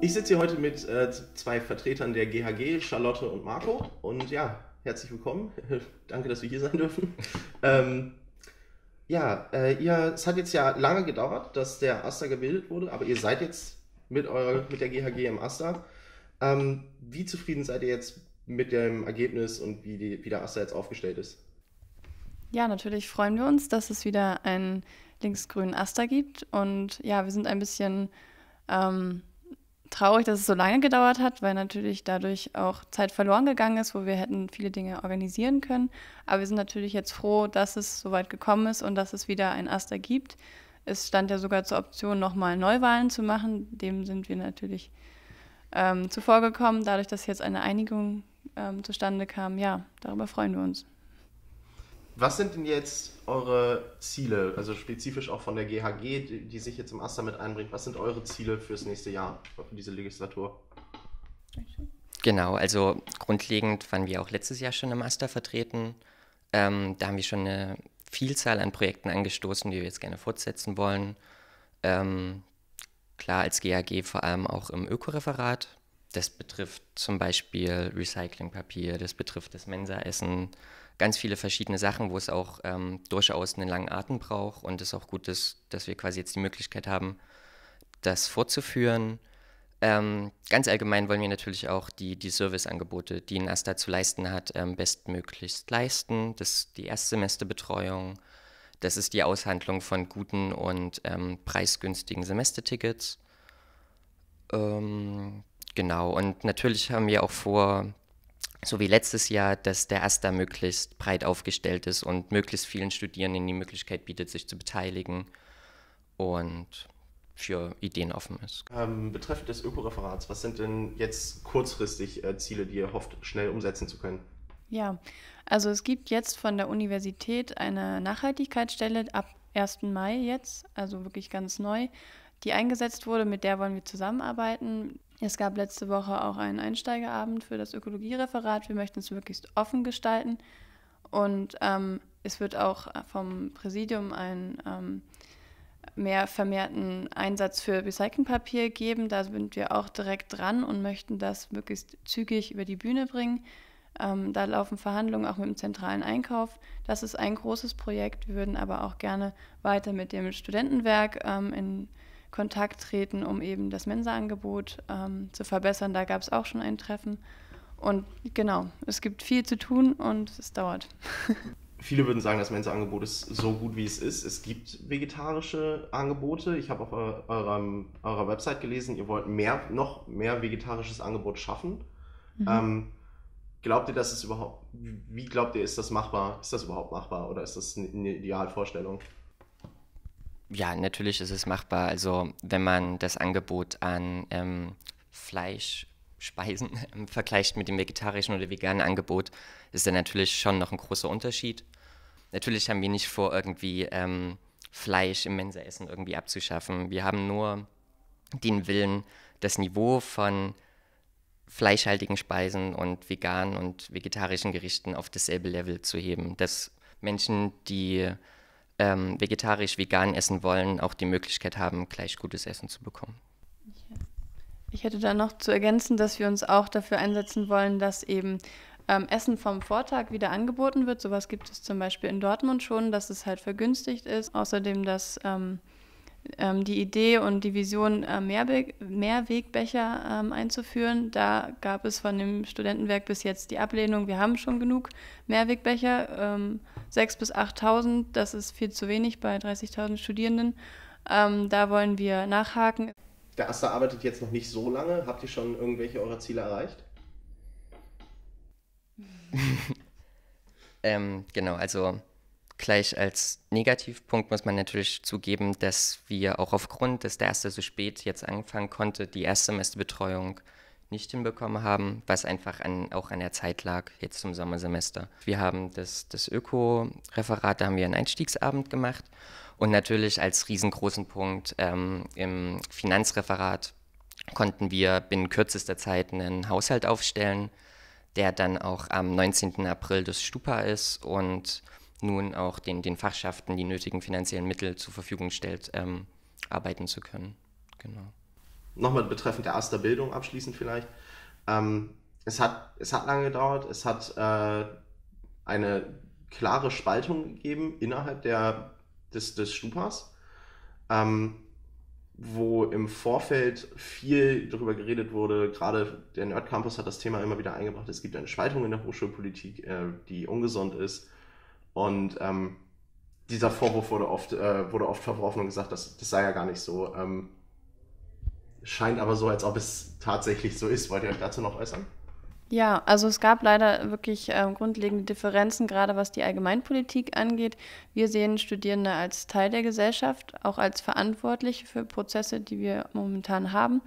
Ich sitze hier heute mit äh, zwei Vertretern der GHG, Charlotte und Marco. Und ja, herzlich willkommen. Danke, dass wir hier sein dürfen. Ähm, ja, äh, ihr, es hat jetzt ja lange gedauert, dass der Asta gebildet wurde, aber ihr seid jetzt mit, eurer, mit der GHG im Asta. Ähm, wie zufrieden seid ihr jetzt mit dem Ergebnis und wie, die, wie der Asta jetzt aufgestellt ist? Ja, natürlich freuen wir uns, dass es wieder einen linksgrünen Asta gibt. Und ja, wir sind ein bisschen ähm, traurig, dass es so lange gedauert hat, weil natürlich dadurch auch Zeit verloren gegangen ist, wo wir hätten viele Dinge organisieren können. Aber wir sind natürlich jetzt froh, dass es so weit gekommen ist und dass es wieder ein Aster gibt. Es stand ja sogar zur Option, nochmal Neuwahlen zu machen. Dem sind wir natürlich ähm, zuvorgekommen, dadurch, dass jetzt eine Einigung ähm, zustande kam. Ja, darüber freuen wir uns. Was sind denn jetzt eure Ziele, also spezifisch auch von der GHG, die, die sich jetzt im Aster mit einbringt? Was sind eure Ziele fürs nächste Jahr, für diese Legislatur? Genau, also grundlegend waren wir auch letztes Jahr schon im Aster vertreten. Ähm, da haben wir schon eine Vielzahl an Projekten angestoßen, die wir jetzt gerne fortsetzen wollen. Ähm, klar, als GHG vor allem auch im Ökoreferat. Das betrifft zum Beispiel Recyclingpapier, das betrifft das Mensaessen, essen ganz viele verschiedene Sachen, wo es auch ähm, durchaus einen langen Atem braucht und es auch gut ist, dass wir quasi jetzt die Möglichkeit haben, das fortzuführen. Ähm, ganz allgemein wollen wir natürlich auch die, die Serviceangebote, die NASTA zu leisten hat, ähm, bestmöglichst leisten. Das ist die Erstsemesterbetreuung, das ist die Aushandlung von guten und ähm, preisgünstigen Semestertickets. Ähm, genau, und natürlich haben wir auch vor, so wie letztes Jahr, dass der AStA möglichst breit aufgestellt ist und möglichst vielen Studierenden die Möglichkeit bietet, sich zu beteiligen und für Ideen offen ist. Ähm, betreffend des Ökoreferats, was sind denn jetzt kurzfristig äh, Ziele, die ihr hofft, schnell umsetzen zu können? Ja, also es gibt jetzt von der Universität eine Nachhaltigkeitsstelle ab 1. Mai jetzt, also wirklich ganz neu, die eingesetzt wurde. Mit der wollen wir zusammenarbeiten. Es gab letzte Woche auch einen Einsteigerabend für das Ökologiereferat. Wir möchten es möglichst offen gestalten. Und ähm, es wird auch äh, vom Präsidium einen ähm, mehr vermehrten Einsatz für Recyclingpapier geben. Da sind wir auch direkt dran und möchten das möglichst zügig über die Bühne bringen. Ähm, da laufen Verhandlungen auch mit dem zentralen Einkauf. Das ist ein großes Projekt. Wir würden aber auch gerne weiter mit dem Studentenwerk ähm, in Kontakt treten, um eben das Mensa-Angebot ähm, zu verbessern. Da gab es auch schon ein Treffen. Und genau, es gibt viel zu tun und es dauert. Viele würden sagen, das Mensa-Angebot ist so gut, wie es ist. Es gibt vegetarische Angebote. Ich habe auf eurem, eurer Website gelesen, ihr wollt mehr, noch mehr vegetarisches Angebot schaffen. Mhm. Ähm, glaubt ihr, dass es überhaupt, wie glaubt ihr, ist das machbar? Ist das überhaupt machbar oder ist das eine Idealvorstellung? Ja, natürlich ist es machbar. Also wenn man das Angebot an ähm, Fleischspeisen ähm, vergleicht mit dem vegetarischen oder veganen Angebot, ist da natürlich schon noch ein großer Unterschied. Natürlich haben wir nicht vor, irgendwie ähm, Fleisch im Mensaessen irgendwie abzuschaffen. Wir haben nur den Willen, das Niveau von fleischhaltigen Speisen und veganen und vegetarischen Gerichten auf dasselbe Level zu heben, dass Menschen, die ähm, vegetarisch, vegan essen wollen, auch die Möglichkeit haben, gleich gutes Essen zu bekommen. Ich hätte da noch zu ergänzen, dass wir uns auch dafür einsetzen wollen, dass eben ähm, Essen vom Vortag wieder angeboten wird. Sowas gibt es zum Beispiel in Dortmund schon, dass es halt vergünstigt ist. Außerdem, dass ähm, ähm, die Idee und die Vision, äh, Mehrweg, Mehrwegbecher ähm, einzuführen. Da gab es von dem Studentenwerk bis jetzt die Ablehnung, wir haben schon genug Mehrwegbecher, ähm, 6.000 bis 8.000, das ist viel zu wenig bei 30.000 Studierenden. Ähm, da wollen wir nachhaken. Der Asta arbeitet jetzt noch nicht so lange. Habt ihr schon irgendwelche eurer Ziele erreicht? Ähm, genau, also Gleich als Negativpunkt muss man natürlich zugeben, dass wir auch aufgrund, dass der erste so spät jetzt anfangen konnte, die Erstsemesterbetreuung nicht hinbekommen haben, was einfach an, auch an der Zeit lag, jetzt zum Sommersemester. Wir haben das, das Öko-Referat, da haben wir einen Einstiegsabend gemacht und natürlich als riesengroßen Punkt ähm, im Finanzreferat konnten wir binnen kürzester Zeit einen Haushalt aufstellen, der dann auch am 19. April das Stupa ist und nun auch den, den Fachschaften die nötigen finanziellen Mittel zur Verfügung stellt, ähm, arbeiten zu können. Genau. Nochmal betreffend der Aster Bildung abschließend vielleicht. Ähm, es, hat, es hat lange gedauert, es hat äh, eine klare Spaltung gegeben innerhalb der, des, des Stupas, ähm, wo im Vorfeld viel darüber geredet wurde, gerade der Nerd Campus hat das Thema immer wieder eingebracht, es gibt eine Spaltung in der Hochschulpolitik, äh, die ungesund ist und ähm, dieser Vorwurf wurde oft, äh, wurde oft verworfen und gesagt, das, das sei ja gar nicht so. Ähm, scheint aber so, als ob es tatsächlich so ist. Wollt ihr euch dazu noch äußern? Ja, also es gab leider wirklich äh, grundlegende Differenzen, gerade was die Allgemeinpolitik angeht. Wir sehen Studierende als Teil der Gesellschaft, auch als verantwortlich für Prozesse, die wir momentan haben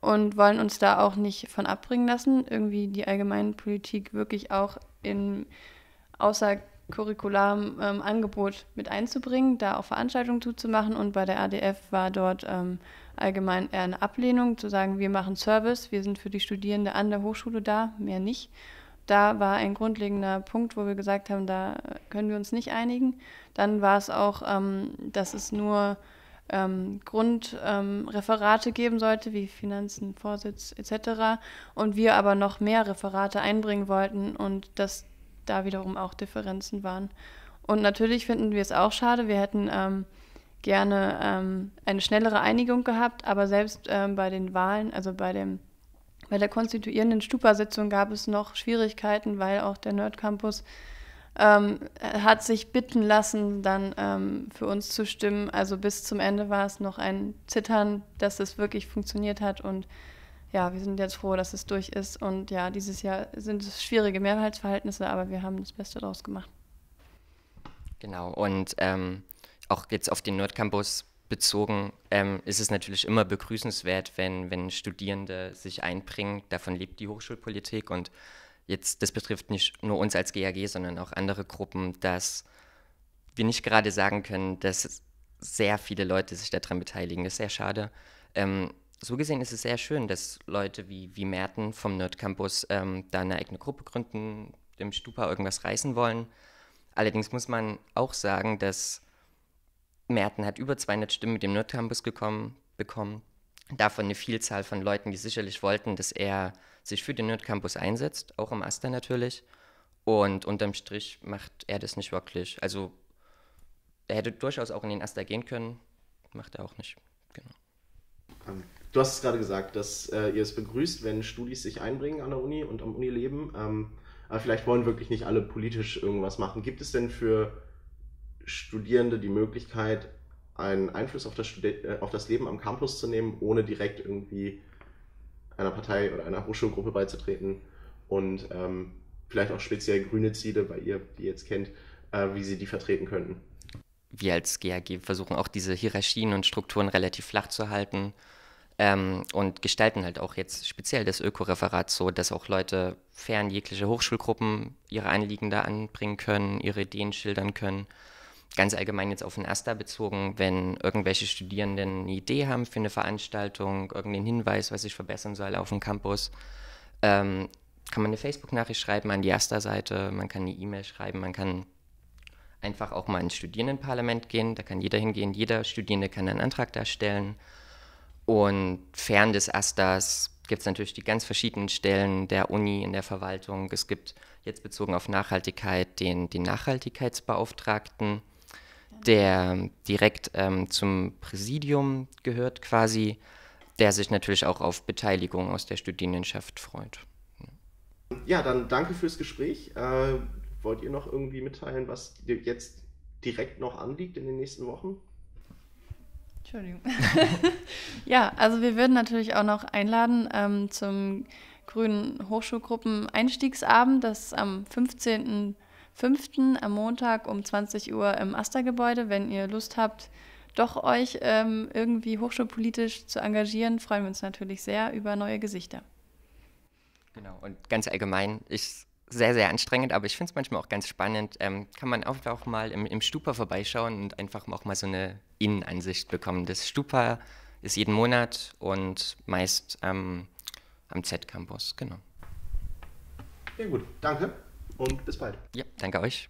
und wollen uns da auch nicht von abbringen lassen, irgendwie die Allgemeinpolitik wirklich auch in außer Curriculum-Angebot ähm, mit einzubringen, da auch Veranstaltungen zuzumachen. Und bei der ADF war dort ähm, allgemein eher eine Ablehnung, zu sagen, wir machen Service, wir sind für die Studierenden an der Hochschule da, mehr nicht. Da war ein grundlegender Punkt, wo wir gesagt haben, da äh, können wir uns nicht einigen. Dann war es auch, ähm, dass es nur ähm, Grundreferate ähm, geben sollte, wie Finanzen, Vorsitz etc. Und wir aber noch mehr Referate einbringen wollten und das da wiederum auch Differenzen waren. Und natürlich finden wir es auch schade. Wir hätten ähm, gerne ähm, eine schnellere Einigung gehabt, aber selbst ähm, bei den Wahlen, also bei, dem, bei der konstituierenden Stupa-Sitzung gab es noch Schwierigkeiten, weil auch der Nerdcampus Campus ähm, hat sich bitten lassen, dann ähm, für uns zu stimmen. Also bis zum Ende war es noch ein Zittern, dass es wirklich funktioniert hat und ja, wir sind jetzt froh, dass es durch ist. Und ja, dieses Jahr sind es schwierige Mehrheitsverhältnisse, aber wir haben das Beste daraus gemacht. Genau. Und ähm, auch jetzt auf den Nordcampus bezogen ähm, ist es natürlich immer begrüßenswert, wenn, wenn Studierende sich einbringen. Davon lebt die Hochschulpolitik. Und jetzt, das betrifft nicht nur uns als GAG, sondern auch andere Gruppen, dass wir nicht gerade sagen können, dass sehr viele Leute sich daran beteiligen. Das ist sehr schade. Ähm, so gesehen ist es sehr schön, dass Leute wie, wie Merten vom Nerd Campus ähm, da eine eigene Gruppe gründen, dem Stupa irgendwas reißen wollen. Allerdings muss man auch sagen, dass Merten hat über 200 Stimmen mit dem Nerd Campus gekommen, bekommen. Davon eine Vielzahl von Leuten, die sicherlich wollten, dass er sich für den Nerd Campus einsetzt, auch im Aster natürlich. Und unterm Strich macht er das nicht wirklich. Also er hätte durchaus auch in den Aster gehen können, macht er auch nicht. Genau. Ähm, du hast es gerade gesagt, dass äh, ihr es begrüßt, wenn Studis sich einbringen an der Uni und am Unileben. Ähm, aber vielleicht wollen wirklich nicht alle politisch irgendwas machen. Gibt es denn für Studierende die Möglichkeit, einen Einfluss auf das, Studi äh, auf das Leben am Campus zu nehmen, ohne direkt irgendwie einer Partei oder einer Hochschulgruppe beizutreten? Und ähm, vielleicht auch speziell grüne Ziele, weil ihr die jetzt kennt, äh, wie sie die vertreten könnten? Wir als GAG versuchen auch diese Hierarchien und Strukturen relativ flach zu halten ähm, und gestalten halt auch jetzt speziell das Öko-Referat so, dass auch Leute fern jegliche Hochschulgruppen ihre Anliegen da anbringen können, ihre Ideen schildern können. Ganz allgemein jetzt auf den Asta bezogen, wenn irgendwelche Studierenden eine Idee haben für eine Veranstaltung, irgendeinen Hinweis, was ich verbessern soll auf dem Campus, ähm, kann man eine Facebook-Nachricht schreiben an die Asta-Seite, man kann eine E-Mail schreiben, man kann einfach auch mal ins Studierendenparlament gehen, da kann jeder hingehen, jeder Studierende kann einen Antrag darstellen und fern des Asters gibt es natürlich die ganz verschiedenen Stellen der Uni, in der Verwaltung. Es gibt jetzt bezogen auf Nachhaltigkeit den, den Nachhaltigkeitsbeauftragten, der direkt ähm, zum Präsidium gehört quasi, der sich natürlich auch auf Beteiligung aus der Studierendenschaft freut. Ja, dann danke fürs Gespräch. Äh, wollt ihr noch irgendwie mitteilen, was jetzt direkt noch anliegt in den nächsten Wochen? Entschuldigung. ja, also wir würden natürlich auch noch einladen ähm, zum Grünen Hochschulgruppen Einstiegsabend. Das ist am 15.05. am Montag um 20 Uhr im aster gebäude Wenn ihr Lust habt, doch euch ähm, irgendwie hochschulpolitisch zu engagieren, freuen wir uns natürlich sehr über neue Gesichter. Genau, und ganz allgemein, ich sehr, sehr anstrengend, aber ich finde es manchmal auch ganz spannend. Ähm, kann man auch, auch mal im, im Stupa vorbeischauen und einfach auch mal so eine Innenansicht bekommen. Das Stupa ist jeden Monat und meist ähm, am Z-Campus, genau. Ja gut, danke und bis bald. Ja, danke euch.